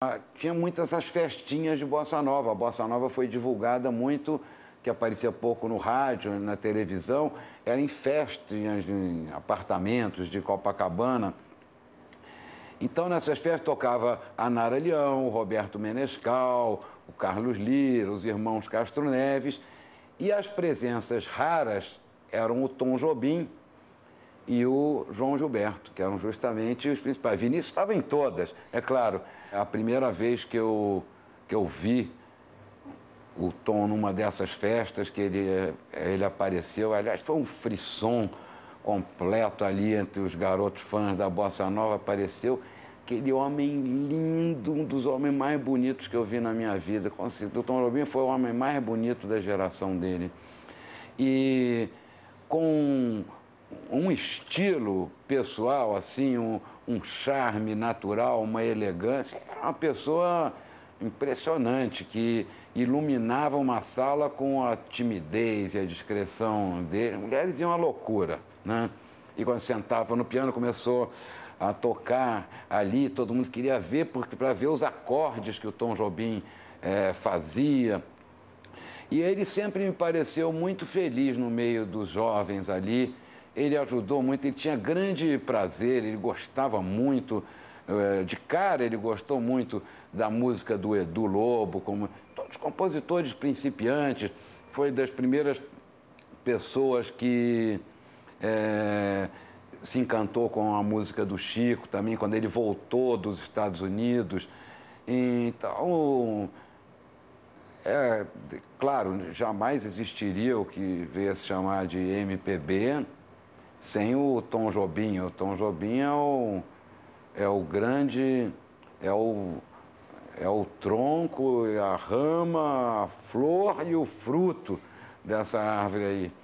Ah, tinha muitas essas festinhas de bossa nova. A bossa nova foi divulgada muito, que aparecia pouco no rádio, na televisão. Era em festinhas, em apartamentos de Copacabana. Então, nessas festas tocava a Nara Leão, o Roberto Menescal, o Carlos Lira, os irmãos Castro Neves. E as presenças raras eram o Tom Jobim, e o João Gilberto, que eram justamente os principais. Vinícius estava em todas, é claro. É a primeira vez que eu, que eu vi o Tom numa dessas festas que ele, ele apareceu, aliás, foi um frisson completo ali entre os garotos fãs da Bossa Nova, apareceu aquele homem lindo, um dos homens mais bonitos que eu vi na minha vida. O Tom Jobim foi o homem mais bonito da geração dele. E com um estilo pessoal, assim, um, um charme natural, uma elegância. Era uma pessoa impressionante que iluminava uma sala com a timidez e a discreção dele. Mulheres iam à loucura, né? E quando sentava no piano, começou a tocar ali, todo mundo queria ver, porque para ver os acordes que o Tom Jobim é, fazia. E ele sempre me pareceu muito feliz no meio dos jovens ali ele ajudou muito, ele tinha grande prazer, ele gostava muito, eh, de cara ele gostou muito da música do Edu Lobo, como todos os compositores principiantes, foi das primeiras pessoas que é, se encantou com a música do Chico também, quando ele voltou dos Estados Unidos. Então, é, claro, jamais existiria o que veio a se chamar de MPB, sem o Tom Jobim. O Tom Jobim é o, é o grande, é o, é o tronco, a rama, a flor e o fruto dessa árvore aí.